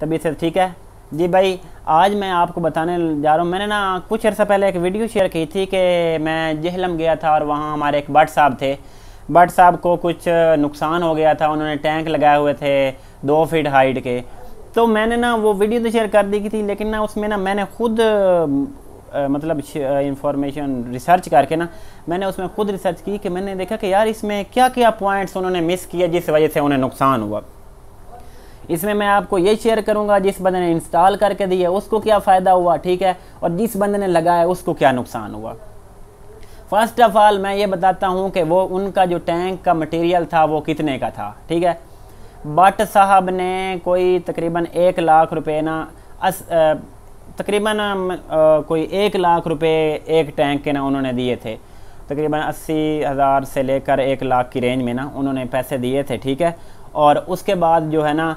तबीयत से ठीक है जी भाई आज मैं आपको बताने जा रहा हूँ मैंने ना कुछ अर्सा पहले एक वीडियो शेयर की थी कि मैं जहलम गया था और वहाँ हमारे एक बट साहब थे बट साहब को कुछ नुकसान हो गया था उन्होंने टैंक लगाए हुए थे दो फीट हाइट के तो मैंने ना वो वीडियो तो शेयर कर दी की थी लेकिन ना उसमें ना मैंने खुद आ, मतलब इंफॉर्मेशन रिसर्च करके ना मैंने उसमें खुद रिसर्च की कि मैंने देखा कि यार इसमें क्या क्या पॉइंट्स उन्होंने मिस किया जिस वजह से उन्हें नुकसान हुआ इसमें मैं आपको ये शेयर करूंगा जिस बंदे ने इंस्टॉल करके दी है उसको क्या फ़ायदा हुआ ठीक है और जिस बंदे ने लगाया उसको क्या नुकसान हुआ फर्स्ट ऑफ ऑल मैं ये बताता हूँ कि वो उनका जो टैंक का मटेरियल था वो कितने का था ठीक है बट साहब ने कोई तकरीबन एक लाख रुपये ना अस तकरीबन कोई एक लाख रुपए एक टैंक के ना उन्होंने दिए थे तकरीबन अस्सी हज़ार से लेकर एक लाख की रेंज में ना उन्होंने पैसे दिए थे ठीक है और उसके बाद जो है ना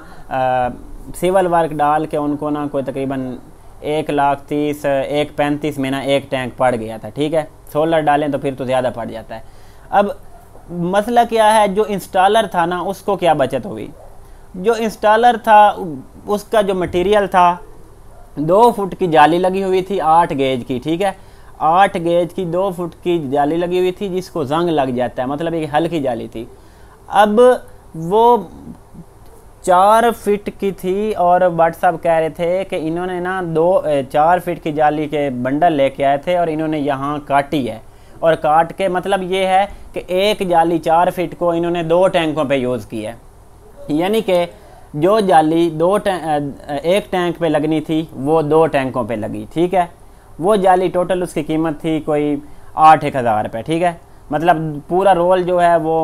सिविल वर्क डाल के उनको ना कोई तकरीबन एक लाख तीस एक पैंतीस में ना एक टैंक पड़ गया था ठीक है सोलर डालें तो फिर तो ज़्यादा पड़ जाता है अब मसला क्या है जो इंस्टॉलर था ना उसको क्या बचत हुई जो इंस्टॉलर था उसका जो मटेरियल था दो फुट की जाली लगी हुई थी आठ गेज की ठीक है आठ गेज की दो फुट की जाली लगी हुई थी जिसको जंग लग जाता है मतलब एक हल्की जाली थी अब वो चार फीट की थी और भट्ट साहब कह रहे थे कि इन्होंने ना दो चार फीट की जाली के बंडल लेके आए थे और इन्होंने यहाँ काटी है और काट के मतलब ये है कि एक जाली चार फीट को इन्होंने दो टैंकों पे यूज़ की है यानी कि जो जाली दो एक टैंक पे लगनी थी वो दो टैंकों पे लगी ठीक है वो जाली टोटल उसकी कीमत थी कोई आठ एक हज़ार रुपये ठीक है मतलब पूरा रोल जो है वो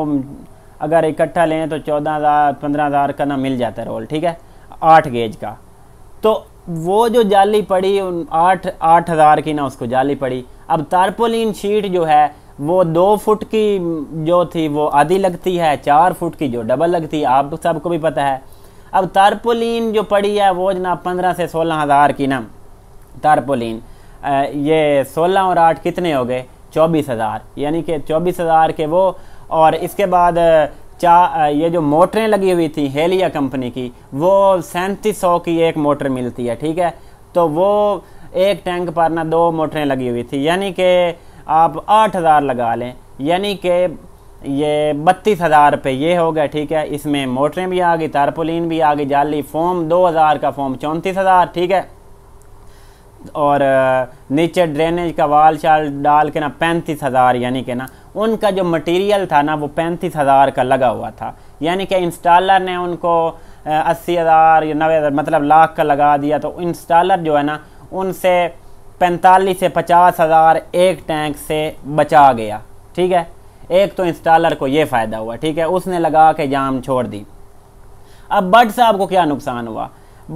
अगर इकट्ठा लें तो चौदह हज़ार पंद्रह हज़ार का ना मिल जाता है रोल ठीक है आठ गेज का तो वो जो जाली पड़ी आठ आठ हज़ार की ना उसको जाली पड़ी अब तारपोलिन शीट जो है वो दो फुट की जो थी वो आधी लगती है चार फुट की जो डबल लगती है आप सबको भी पता है अब तारपोलिन जो पड़ी है वो जना पंद्रह से सोलह हज़ार की ना तारपोलिन ये सोलह और आठ कितने हो गए चौबीस हज़ार यानी कि चौबीस हज़ार के वो और इसके बाद चा ये जो मोटरें लगी हुई थी हेलिया कंपनी की वो सैंतीस सौ की एक मोटर मिलती है ठीक है तो वो एक टैंक पर ना दो मोटरें लगी हुई थी यानी कि आप आठ हज़ार लगा लें यानी कि ये बत्तीस हज़ार रुपये ये हो गया ठीक है इसमें मोटरें भी आ गई तारपोलिन भी आ गई जाली फॉर्म दो हज़ार का फॉर्म चौंतीस हज़ार ठीक है और नीचे ड्रेनेज का वाल शाल डाल के ना पैंतीस हज़ार यानी कि ना उनका जो मटेरियल था ना वो पैंतीस हज़ार का लगा हुआ था यानी कि इंस्टॉलर ने उनको अस्सी हज़ार या नबे हज़ार मतलब लाख का लगा दिया तो इंस्टॉलर जो है ना उनसे पैंतालीस से पचास हज़ार एक टैंक से बचा गया ठीक है एक तो इंस्टॉलर को ये फ़ायदा हुआ ठीक है उसने लगा के जाम छोड़ दी अब बट साहब को क्या नुकसान हुआ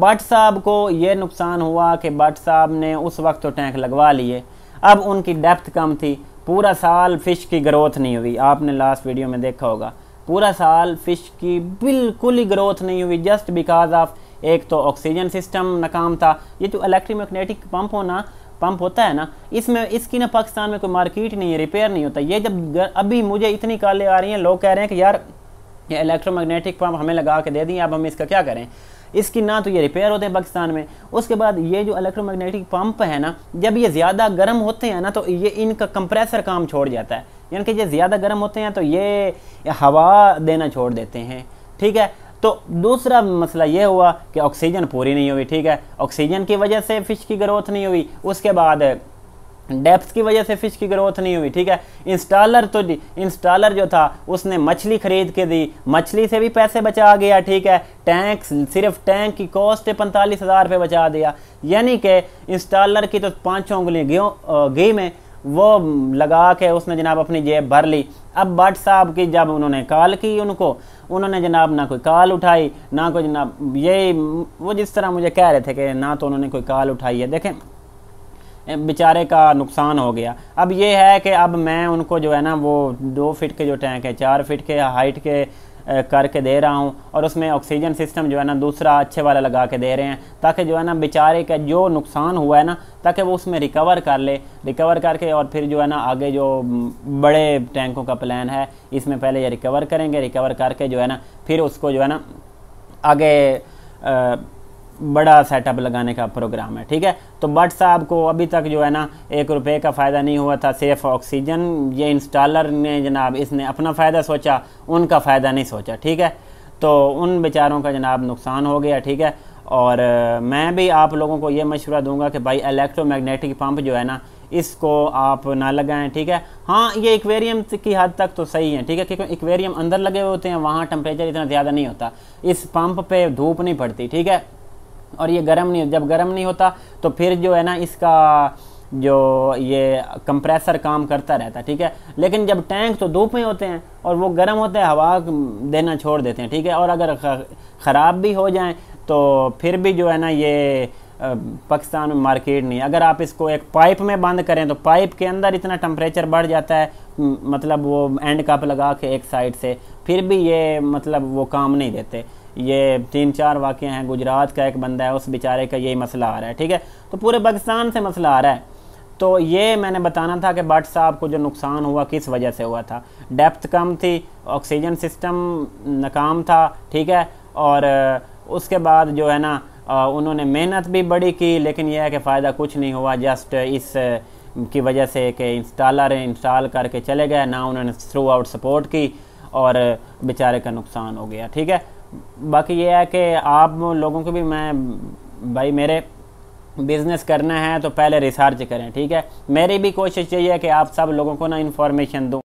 बट साहब को ये नुकसान हुआ कि बट साहब ने उस वक्त तो टैंक लगवा लिए अब उनकी डेप्थ कम थी पूरा साल फ़िश की ग्रोथ नहीं हुई आपने लास्ट वीडियो में देखा होगा पूरा साल फ़िश की बिल्कुल ही ग्रोथ नहीं हुई जस्ट बिकॉज ऑफ एक तो ऑक्सीजन सिस्टम नाकाम था ये जो इलेक्ट्रीमैग्नेटिक पंप होना पंप होता है ना इसमें इसकी ना पाकिस्तान में कोई मार्केट नहीं है रिपेयर नहीं होता ये जब अभी मुझे इतनी काले आ रही हैं लोग कह रहे हैं कि यार ये इलेक्ट्रोमैग्नेटिक पंप हमें लगा के दे दिए अब हम इसका क्या करें इसकी ना तो ये रिपेयर होते हैं पाकिस्तान में उसके बाद ये जो इलेक्ट्रोमैग्नेटिक पंप है ना जब ये ज़्यादा गर्म होते हैं ना तो ये इनका कंप्रेसर काम छोड़ जाता है यानी कि ये ज़्यादा गर्म होते हैं तो ये हवा देना छोड़ देते हैं ठीक है तो दूसरा मसला ये हुआ कि ऑक्सीजन पूरी नहीं हुई ठीक है ऑक्सीजन की वजह से फ़िश की ग्रोथ नहीं हुई उसके बाद डेप्थ की वजह से फिश की ग्रोथ नहीं हुई ठीक है इंस्टॉलर तो इंस्टॉलर जो था उसने मछली खरीद के दी मछली से भी पैसे बचा गया ठीक है टैंक सिर्फ टैंक की कॉस्ट पैंतालीस हज़ार रुपये बचा दिया यानी कि इंस्टॉलर की तो पाँचों उंगली गई में वो लगा के उसने जनाब अपनी जेब भर ली अब भट्ट साहब की जब उन्होंने कॉल की उनको उन्होंने जनाब ना कोई कॉल उठाई ना कोई जनाब यही वो जिस तरह मुझे कह रहे थे कि ना तो उन्होंने कोई कॉल उठाई है देखें बेचारे का नुकसान हो गया अब ये है कि अब मैं उनको जो है ना वो दो फिट के जो टैंक है चार फिट के हाइट के करके दे रहा हूँ और उसमें ऑक्सीजन सिस्टम जो है ना दूसरा अच्छे वाला लगा के दे रहे हैं ताकि जो है ना बेचारे का जो नुकसान हुआ है ना ताकि वो उसमें रिकवर कर ले रिकवर करके और फिर जो है ना आगे जो बड़े टैंकों का प्लान है इसमें पहले ये रिकवर करेंगे रिकवर करके जो है ना फिर उसको जो है ना आगे आ, बड़ा सेटअप लगाने का प्रोग्राम है ठीक है तो बट साहब को अभी तक जो है ना एक रुपये का फ़ायदा नहीं हुआ था सेफ ऑक्सीजन ये इंस्टॉलर ने जनाब इसने अपना फ़ायदा सोचा उनका फ़ायदा नहीं सोचा ठीक है तो उन बेचारों का जनाब नुकसान हो गया ठीक है और मैं भी आप लोगों को ये मशवरा दूंगा कि भाई इलेक्ट्रोमैग्नेटिक पंप जो है ना इसको आप ना लगाएं ठीक है हाँ ये इक्वेरियम की हद तक तो सही है ठीक है क्योंकि इक्वेरियम अंदर लगे होते हैं वहाँ टेम्परेचर इतना ज़्यादा नहीं होता इस पंप पे धूप नहीं पड़ती ठीक है और ये गर्म नहीं जब गर्म नहीं होता तो फिर जो है ना इसका जो ये कंप्रेसर काम करता रहता है ठीक है लेकिन जब टैंक तो धूप में होते हैं और वो गर्म होते हैं हवा देना छोड़ देते हैं ठीक है और अगर ख़राब भी हो जाए तो फिर भी जो है ना ये पाकिस्तान में मार्केट नहीं अगर आप इसको एक पाइप में बंद करें तो पाइप के अंदर इतना टम्परेचर बढ़ जाता है मतलब वो एंड कप लगा के एक साइड से फिर भी ये मतलब वो काम नहीं देते ये तीन चार वाक्य हैं गुजरात का एक बंदा है उस बेचारे का यही मसला आ रहा है ठीक है तो पूरे पाकिस्तान से मसला आ रहा है तो ये मैंने बताना था कि भट्ट साहब को जो नुकसान हुआ किस वजह से हुआ था डेप्थ कम थी ऑक्सीजन सिस्टम नाकाम था ठीक है और उसके बाद जो है ना उन्होंने मेहनत भी बड़ी की लेकिन यह है कि फ़ायदा कुछ नहीं हुआ जस्ट इस की वजह से कि इंस्टॉलर इंस्टॉल करके चले गए ना उन्होंने थ्रू आउट सपोर्ट की और बेचारे का नुकसान हो गया ठीक है बाकी ये है कि आप लोगों को भी मैं भाई मेरे बिज़नेस करना है तो पहले रिसर्च करें ठीक है मेरी भी कोशिश यही है कि आप सब लोगों को ना इन्फॉर्मेशन दूँ